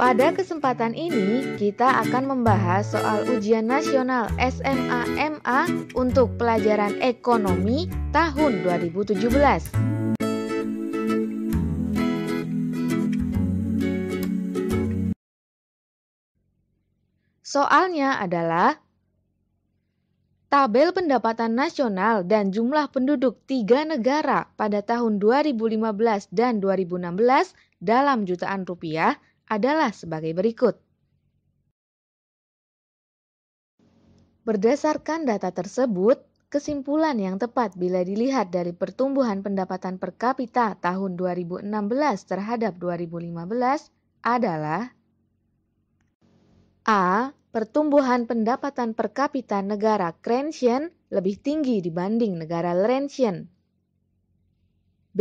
Pada kesempatan ini, kita akan membahas soal ujian nasional SMA MA untuk pelajaran ekonomi tahun 2017. Soalnya adalah Tabel pendapatan nasional dan jumlah penduduk tiga negara pada tahun 2015 dan 2016 dalam jutaan rupiah adalah sebagai berikut. Berdasarkan data tersebut, kesimpulan yang tepat bila dilihat dari pertumbuhan pendapatan per kapita tahun 2016 terhadap 2015 adalah A. Pertumbuhan pendapatan per kapita negara Krenchen lebih tinggi dibanding negara Laurentian. B.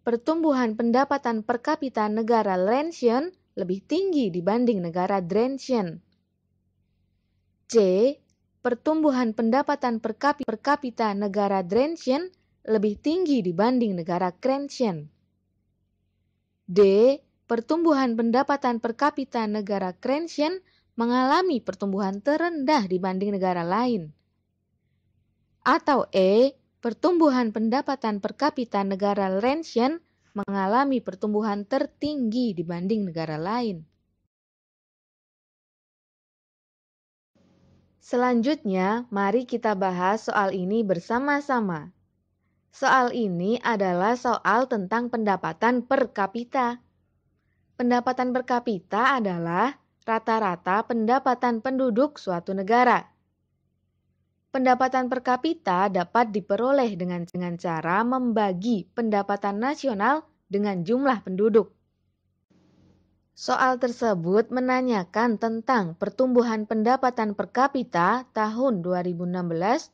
Pertumbuhan pendapatan per kapita negara Laurentian lebih tinggi dibanding negara Drenchen. C. Pertumbuhan pendapatan per kapita, per kapita negara Drenchen lebih tinggi dibanding negara Krenchen. D. Pertumbuhan pendapatan per kapita negara Krenchen mengalami pertumbuhan terendah dibanding negara lain. Atau E. Pertumbuhan pendapatan per kapita negara Krenchen mengalami pertumbuhan tertinggi dibanding negara lain. Selanjutnya, mari kita bahas soal ini bersama-sama. Soal ini adalah soal tentang pendapatan per kapita. Pendapatan per kapita adalah rata-rata pendapatan penduduk suatu negara. Pendapatan per kapita dapat diperoleh dengan, dengan cara membagi pendapatan nasional dengan jumlah penduduk. Soal tersebut menanyakan tentang pertumbuhan pendapatan per kapita tahun 2016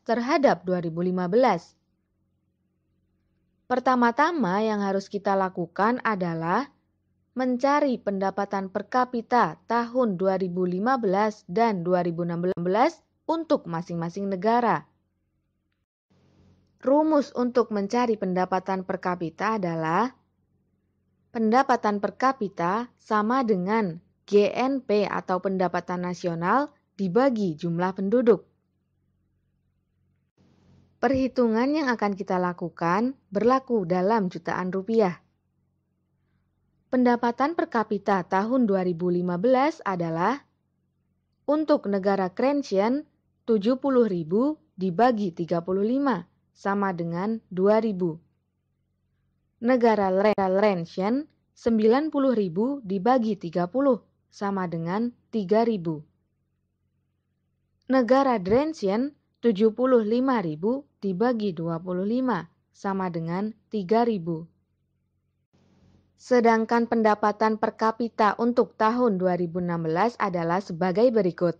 terhadap 2015. Pertama-tama yang harus kita lakukan adalah mencari pendapatan per kapita tahun 2015 dan 2016 untuk masing-masing negara. Rumus untuk mencari pendapatan per kapita adalah pendapatan per kapita sama dengan GNP atau pendapatan nasional dibagi jumlah penduduk. Perhitungan yang akan kita lakukan berlaku dalam jutaan rupiah. Pendapatan per kapita tahun 2015 adalah untuk negara Krenchen 70.000 dibagi 35 sama dengan 2.000. Negara Lanshan 90.000 dibagi 30 sama dengan 3.000. Negara Drensian 75.000 dibagi 25 sama dengan 3.000. Sedangkan pendapatan per kapita untuk tahun 2016 adalah sebagai berikut.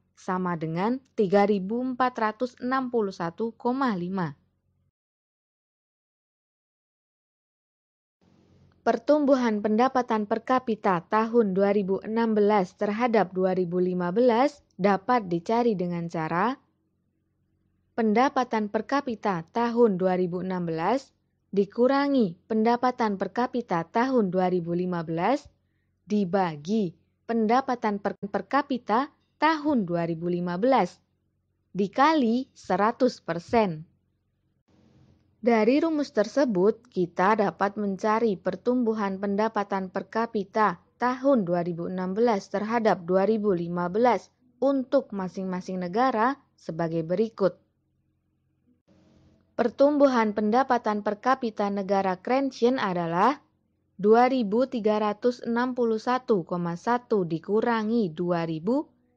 sama dengan 3461,5. Pertumbuhan pendapatan per kapita tahun 2016 terhadap 2015 dapat dicari dengan cara pendapatan per kapita tahun 2016 dikurangi pendapatan per kapita tahun 2015 dibagi pendapatan per, per kapita tahun 2015 dikali 100%. Dari rumus tersebut, kita dapat mencari pertumbuhan pendapatan per kapita tahun 2016 terhadap 2015 untuk masing-masing negara sebagai berikut. Pertumbuhan pendapatan per kapita negara Krenchen adalah 2361,1 dikurangi 2000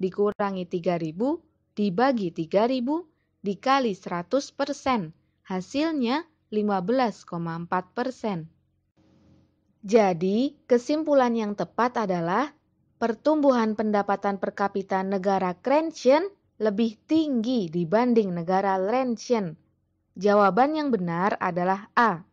dikurangi 3000 dibagi 3000 dikali 100 persen. Hasilnya 15,4 persen. Jadi, kesimpulan yang tepat adalah pertumbuhan pendapatan per kapita negara Krenchen lebih tinggi dibanding negara Lenchen. Jawaban yang benar adalah A.